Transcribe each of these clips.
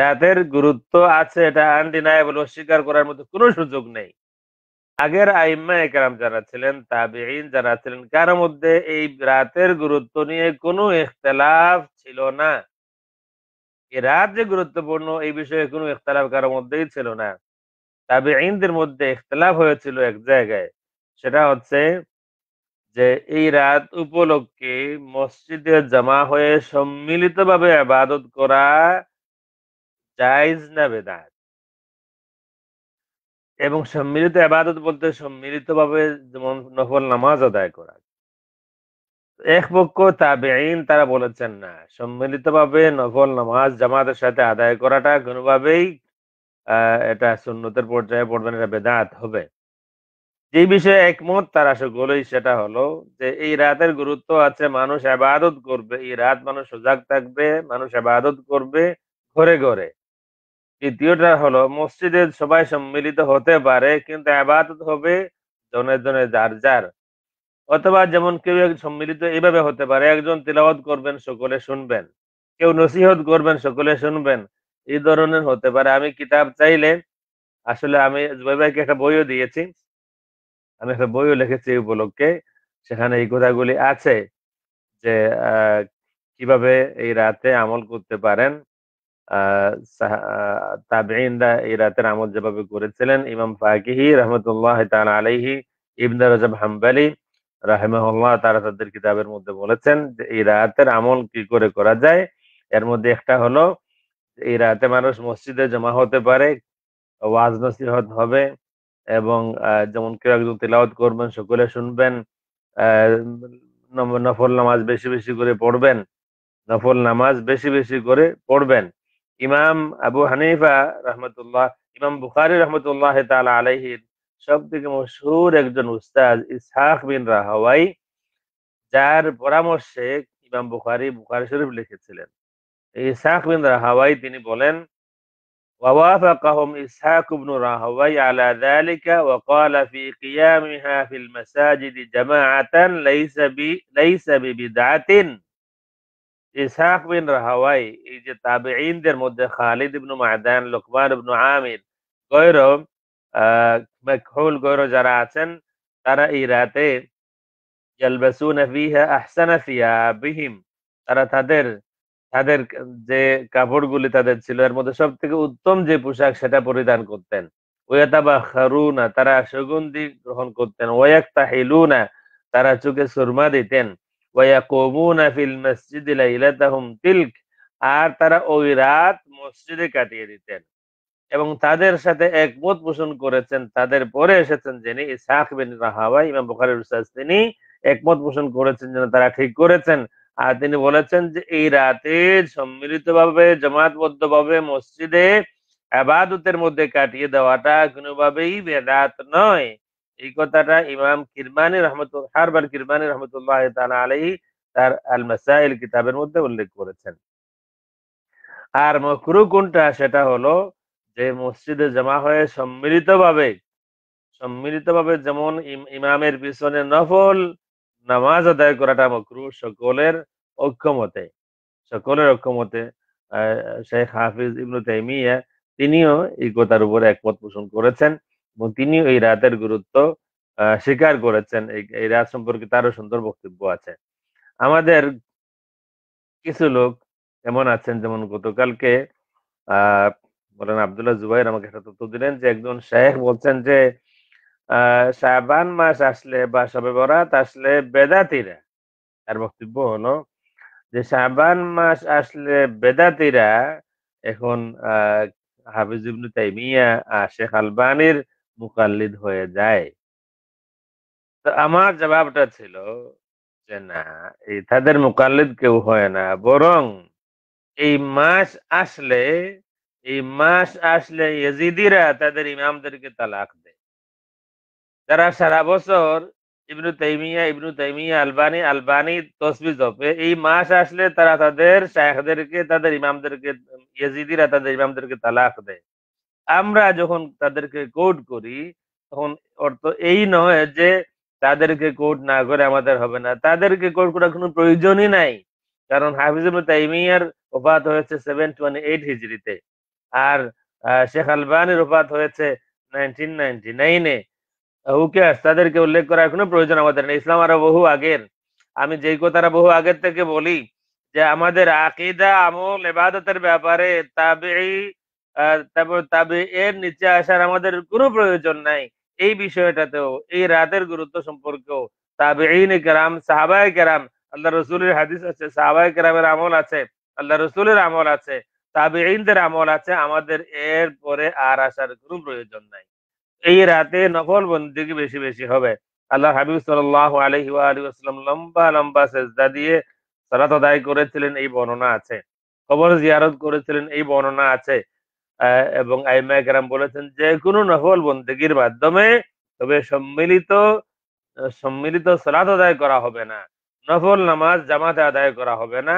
রাতের গুরুত্ব আছে এটা আনডিনায়েবল অস্বীকার করার মতো কোনো সুযোগ নেই আগের আইম্মা একরাম যারা ছিলেন তাবিহীন যারা ছিলেন কার মধ্যে এই রাতের গুরুত্ব নিয়ে কোনো ইখতলাফ ছিল না এ রাত যে গুরুত্বপূর্ণ এই বিষয়ে কোনো ইখতলাফ কারোর মধ্যেই ছিল না তাবিহীনদের মধ্যে ইখতলাফ হয়েছিল এক জায়গায় সেটা হচ্ছে যে এই রাত উপলক্ষে মসজিদে জমা হয়ে সম্মিলিতভাবে আবাদত করা জায়জ না বেদাত এবং সম্মিলিত আবাদত বলতে সম্মিলিতভাবে যেমন নফল নামাজ আদায় করা এক পক্ষ তাবেইন তারা বলেছেন না সম্মিলিতভাবে নফল নামাজ জামাতের সাথে আদায় করাটা কোনোভাবেই এটা সুন্নতের পর্যায়ে পড়বে এটা বেদাত হবে যে বিষয়ে একমত তারা সকলেই সেটা হলো যে এই রাতের গুরুত্ব আছে মানুষ আবাদত করবে এই রাত মানুষ সজাগ থাকবে মানুষ আবাদত করবে ঘরে ঘরে দ্বিতীয়টা হলো মসজিদে সবাই সম্মিলিত হতে পারে কিন্তু আবাদত হবে জনে জনে যার যার অথবা যেমন কেউ সম্মিলিত এইভাবে হতে পারে একজন তিলাওয়াত করবেন সকলে শুনবেন কেউ নসিহত করবেন সকলে শুনবেন এই ধরনের হতে পারে আমি কিতাব চাইলে আসলে আমি ভাইকে একটা বইও দিয়েছি আমি একটা বইও লিখেছি এই উপলক্ষে সেখানে এই কথাগুলি আছে যে কিভাবে এই রাতে আমল করতে পারেন তাবেইনরা এই রাতের আমল যেভাবে করেছিলেন ইমাম ফাকিহি রহমতুল্লাহ তাল আলাইহি ইবনে রাজাব হাম্বালি রাহেমাহুল্লাহ তারা তাদের কিতাবের মধ্যে বলেছেন যে এই রাতের আমল কি করে করা যায় এর মধ্যে একটা হলো এই রাতে মানুষ মসজিদে জমা হতে পারে ওয়াজ নসিহত হবে এবং যেমন কেউ একজন তেলাওয়াত করবেন সকলে শুনবেন নফল নামাজ বেশি বেশি করে পড়বেন নফল নামাজ বেশি বেশি করে পড়বেন ইমাম আবু হানিফা রহমতুল্লাহ ইমাম বুখারি রহমতুল্লাহ তাল আলহির সবথেকে থেকে মশহুর একজন উস্তাদ ইসহাক বিন রাহাওয়াই যার পরামর্শে ইমাম বুখারি বুখারি শরীফ লিখেছিলেন ইসহাক বিন রাহাওয়াই তিনি বলেন ووافقهم إسحاق بن راهوي على ذلك وقال في قيامها في المساجد جماعة ليس ليس ببدعة ইসাফ বিন রাহাওয়াই এই যে তাবেঈনদের মধ্যে খালিদ ইবনু মাদান লোকমান ইবনু আমির গৈর মখুল গৈর যারা আছেন তারা এই রাতে ইয়ালবাসুনা ফিহা আহসানা সিয়াবিহিম তারা তাদের তাদের যে কাপড়গুলি তাদের ছিল এর মধ্যে সব থেকে উত্তম যে পোশাক সেটা পরিধান করতেন ওয়াতাবা খারুনা তারা সুগন্ধি গ্রহণ করতেন ওয়াক্তা হেলুনা তারা চোখে সুরমা দিতেন ওয়াকুবুনা ফিল মসজিদ লাইলাতাহুম তিলক আর তারা ওই রাত মসজিদে কাটিয়ে দিতেন এবং তাদের সাথে একমত পোষণ করেছেন তাদের পরে এসেছেন যিনি ইসহাক বিন রাহাবা ইমাম বুখারীর উস্তাদ তিনি একমত পোষণ করেছেন যেন তারা ঠিক করেছেন আর তিনি বলেছেন যে এই রাতে সম্মিলিতভাবে জমাতবদ্ধভাবে মসজিদে আবাদতের মধ্যে কাটিয়ে দেওয়াটা কোনোভাবেই বেদাত নয় এই কথাটা ইমাম কিরমানি রহমতুল হারবার কিরমানি রহমতুল্লাহ আলহী তার আল মাসাইল কিতাবের মধ্যে উল্লেখ করেছেন আর মকরু কোনটা সেটা হলো যে মসজিদে জমা হয়ে সম্মিলিতভাবে সম্মিলিতভাবে যেমন ইমামের পিছনে নফল নামাজ আদায় করাটা মকরু সকলের অক্ষমতে সকলের অক্ষমতে শেখ হাফিজ ইবনু তাইমিয়া তিনিও এই কথার উপরে একমত পোষণ করেছেন এবং তিনি এই রাতের গুরুত্ব স্বীকার করেছেন এই রাত সম্পর্কে তারও সুন্দর বক্তব্য আছে আমাদের কিছু লোক এমন আছেন যেমন গতকালকে বলেন আবদুল্লাহ জুবাইর আমাকে একটা তথ্য দিলেন যে একজন শেখ বলছেন যে শাবান মাস আসলে বা সবে বরাত আসলে বেদাতিরা তার বক্তব্য হলো যে শাবান মাস আসলে বেদাতিরা এখন আহ হাফিজ ইবনু তাইমিয়া শেখ আলবানির মুকাল্লিদ হয়ে যায় তো আমার জবাবটা ছিল যে না এই তাদের মুকাল্লিদ কেউ হয় না বরং এই মাস আসলে এই মাস আসলে ইয়াজিদিরা তাদের ইমামদেরকে তালাক দেয় যারা সারা বছর ইবনু তাইমিয়া ইবনু তাইমিয়া আলবানি আলবানি তসবি জপে এই মাস আসলে তারা তাদের শায়খদেরকে তাদের ইমামদেরকে ইয়াজিদিরা তাদের ইমামদেরকে তালাক দেয় আমরা যখন তাদেরকে কোড করি তখন অর্থ এই নয় যে তাদেরকে কোড না করে আমাদের হবে না তাদেরকে কোড করার কোনো প্রয়োজনই নাই কারণ হাফিজ তাইমিয়ার অপাত হয়েছে সেভেন টোয়েন্টি এইট হিজড়িতে আর শেখ আলবানের অপাত হয়েছে নাইনটিন নাইনটি নাইনে হুকেস তাদেরকে উল্লেখ করার কোনো প্রয়োজন আমাদের নেই ইসলাম আরো বহু আগের আমি যেই কথাটা বহু আগের থেকে বলি যে আমাদের আকিদা আমল এবাদতের ব্যাপারে তাবেই তারপর তাবে এর নিচে আসার আমাদের কোনো প্রয়োজন নাই এই বিষয়টাতেও এই রাতের গুরুত্ব সম্পর্কেও তাবে ইন কেরাম সাহাবায় কেরাম আল্লাহ রসুলের হাদিস আছে সাহাবায় কেরামের আমল আছে আল্লাহ রসুলের আমল আছে তাবে ইনদের আমল আছে আমাদের এর পরে আর আসার কোনো প্রয়োজন নাই এই রাতে নফল বন্দীকে বেশি বেশি হবে আল্লাহ হাবিব সাল আলহি আলিউসলাম লম্বা লম্বা সেজদা দিয়ে সালাত আদায় করেছিলেন এই বর্ণনা আছে কবর জিয়ারত করেছিলেন এই বর্ণনা আছে এবং আইমা একরাম বলেছেন যে কোনো নফল বন্দীগীর মাধ্যমে তবে সম্মিলিত সম্মিলিত সলাদ আদায় করা হবে না নফল নামাজ জামাতে আদায় করা হবে না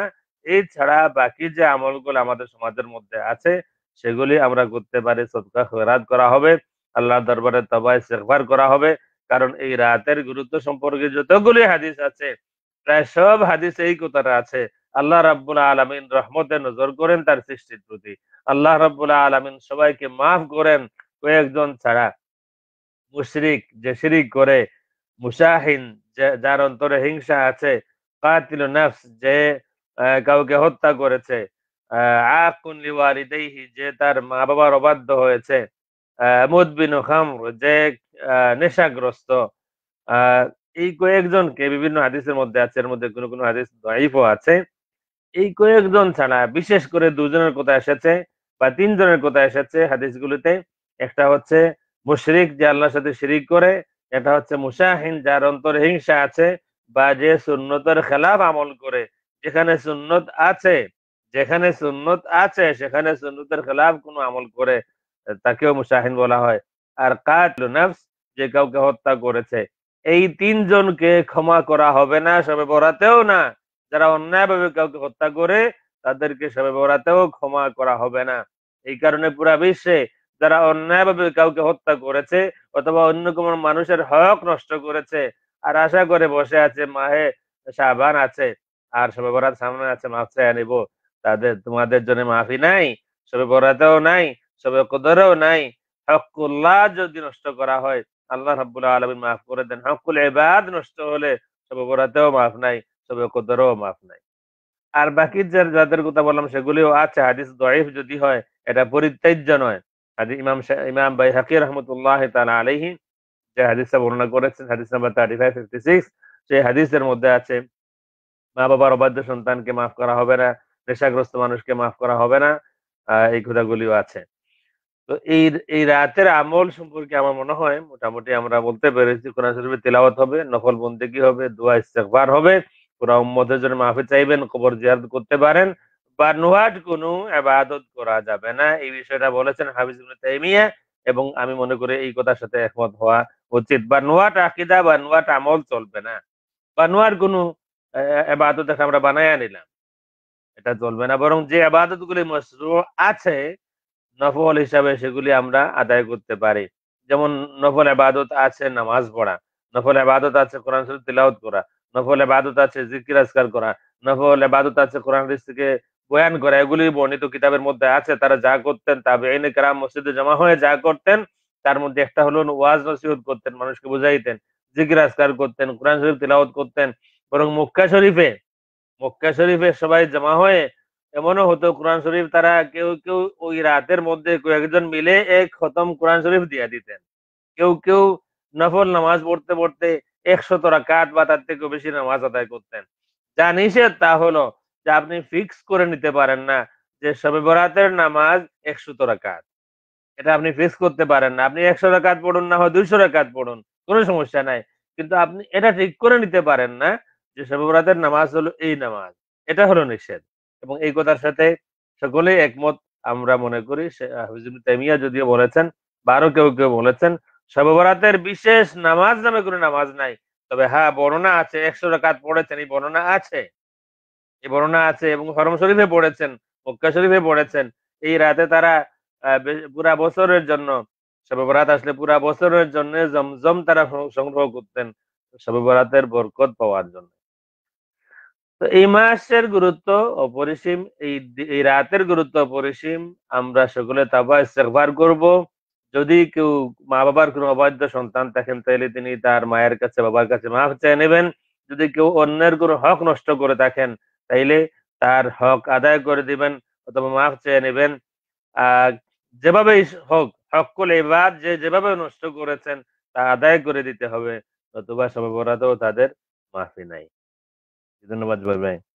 এছাড়া বাকি যে আমলগুলো আমাদের সমাজের মধ্যে আছে সেগুলি আমরা করতে পারি সৎকা খেরাত করা হবে আল্লাহ দরবারে তবায় শেখবার করা হবে কারণ এই রাতের গুরুত্ব সম্পর্কে যতগুলি হাদিস আছে প্রায় সব হাদিস এই কথাটা আছে আল্লাহ রাবুল্লাহ আলমিন রহমতে নজর করেন তার সৃষ্টির প্রতি আল্লাহ রাবুল্লাহ আলমিন সবাইকে মাফ করেন কয়েকজন ছাড়া মুশরিক যে শিরিক করে মুসাহিন যার অন্তরে হিংসা আছে কাতিল নাফস যে কাউকে হত্যা করেছে আহ যে তার মা বাবার অবাধ্য হয়েছে মুদবিন খামর যে নেশাগ্রস্ত আহ এই কয়েকজনকে বিভিন্ন হাদিসের মধ্যে আছে এর মধ্যে কোনো কোনো হাদিস আছে এই কয়েকজন ছাড়া বিশেষ করে দুজনের কথা এসেছে বা তিনজনের কথা এসেছে হাদিসগুলিতে একটা হচ্ছে মুশরিক যে আল্লাহর সাথে শিরিক করে এটা হচ্ছে মুসাহিন যার অন্তর হিংসা আছে বা যে সুন্নতের খেলাফ আমল করে যেখানে সুন্নত আছে যেখানে সুন্নত আছে সেখানে সুন্নতের খেলাফ কোনো আমল করে তাকেও মুসাহিন বলা হয় আর কাজ যে কাউকে হত্যা করেছে এই তিনজনকে ক্ষমা করা হবে না সবে বরাতেও না যারা অন্যায়ভাবে কাউকে হত্যা করে তাদেরকে সবে বরাতেও ক্ষমা করা হবে না এই কারণে পুরা বিশ্বে যারা অন্যায়ভাবে কাউকে হত্যা করেছে অথবা অন্য কোনো মানুষের হক নষ্ট করেছে আর আশা করে বসে আছে মাহে সাবান আছে আর সবে বরাত সামনে আছে মাফ চাই নিব তাদের তোমাদের জন্য মাফি নাই সবে বরাতেও নাই সবে কদরেও নাই হকুল্লাহ যদি নষ্ট করা হয় আল্লাহ রাবুল্লাহ আলমী মাফ করে দেন হকুল এবাদ নষ্ট হলে সবে বরাতেও মাফ নাই তবে কোদারও মাফ নাই আর বাকি যার যাদের কথা বললাম সেগুলিও আছে হাদিস দয়েফ যদি হয় এটা পরিত্যাজ্য নয় হাদিস ইমাম ইমাম ভাই হাকির রহমতুল্লাহ তালা আলহি যে হাদিসটা বর্ণনা করেছেন হাদিস number thirty five fifty six সেই হাদিসের মধ্যে আছে মা বাবার অবাধ্য সন্তানকে মাফ করা হবে না নেশাগ্রস্ত মানুষকে মাফ করা হবে না এই কথাগুলিও আছে তো এই এই রাতের আমল সম্পর্কে আমার মনে হয় মোটামুটি আমরা বলতে পেরেছি কোরআন শরীফে তেলাওয়াত হবে নফল বন্দেগি হবে দোয়া ইস্তেকবার হবে পুরা উম্মতের জন্য মাহফিল চাইবেন কবর জিয়ারত করতে পারেন বা নুহাট কোনো আবাদত করা যাবে না এই বিষয়টা বলেছেন হাফিজ তাইমিয়া এবং আমি মনে করি এই কথার সাথে একমত হওয়া উচিত বা নুয়াট আকিদা বা নুয়াট আমল চলবে না বা নোয়ার কোনো আবাদত আমরা বানায় নিলাম এটা চলবে না বরং যে আবাদত গুলি আছে নফল হিসাবে সেগুলি আমরা আদায় করতে পারি যেমন নফল আবাদত আছে নামাজ পড়া নফল আবাদত আছে কোরআন শরীফ তিলাওয়াত করা নফল এবাদত আছে জিকির আজকার করা নফল এবাদত আছে কোরআন হাদিস থেকে বয়ান করা এগুলি বর্ণিত কিতাবের মধ্যে আছে তারা যা করতেন তাবে এনে কেরাম মসজিদে জমা হয়ে যা করতেন তার মধ্যে একটা হলো ওয়াজ নসিহত করতেন মানুষকে বুঝাইতেন জিকির আজকার করতেন কোরআন শরীফ তিলাওয়াত করতেন বরং মক্কা শরীফে মক্কা শরীফে সবাই জমা হয়ে এমনও হতো কোরআন শরীফ তারা কেউ কেউ ওই রাতের মধ্যে কয়েকজন মিলে এক খতম কোরআন শরীফ দিয়ে দিতেন কেউ কেউ নফল নামাজ পড়তে পড়তে একশত রাকাত বা তার থেকেও বেশি নামাজ আদায় করতেন যা নিষেধ তা হলো যে আপনি ফিক্স করে নিতে পারেন না যে সবে বরাতের নামাজ একশত রাকাত এটা আপনি ফিক্স করতে পারেন না আপনি একশো রাকাত পড়ুন না হয় দুইশো রাকাত পড়ুন কোনো সমস্যা নাই কিন্তু আপনি এটা ঠিক করে নিতে পারেন না যে সবে বরাতের নামাজ হলো এই নামাজ এটা হলো নিষেধ এবং এই কথার সাথে সকলেই একমত আমরা মনে করি তাইমিয়া যদিও বলেছেন বারো কেউ কেউ বলেছেন সবরাতের বিশেষ নামাজ নামে কোনো নামাজ নাই তবে হ্যাঁ বর্ণনা আছে একশো রাকাত পড়েছেন এই বর্ণনা আছে এই বর্ণনা আছে এবং হরম শরীফে পড়েছেন মক্কা শরীফে পড়েছেন এই রাতে তারা পুরা বছরের জন্য সবরাত আসলে পুরা বছরের জন্য জমজম তারা সংগ্রহ করতেন সবরাতের বরকত পাওয়ার জন্য তো এই মাসের গুরুত্ব অপরিসীম এই রাতের গুরুত্ব অপরিসীম আমরা সকলে তাবা ইস্তেকবার করবো যদি কেউ মা বাবার কোনো অবাধ্য সন্তান থাকেন তাহলে তিনি তার মায়ের কাছে বাবার কাছে মাফ চেয়ে নেবেন যদি কেউ অন্যের কোনো হক নষ্ট করে থাকেন তাইলে তার হক আদায় করে দিবেন অথবা মাফ চেয়ে নেবেন যেভাবেই হোক হকুল এবার যে যেভাবে নষ্ট করেছেন তা আদায় করে দিতে হবে নতুবা সব তাদের মাফি নাই ধন্যবাদ ভাই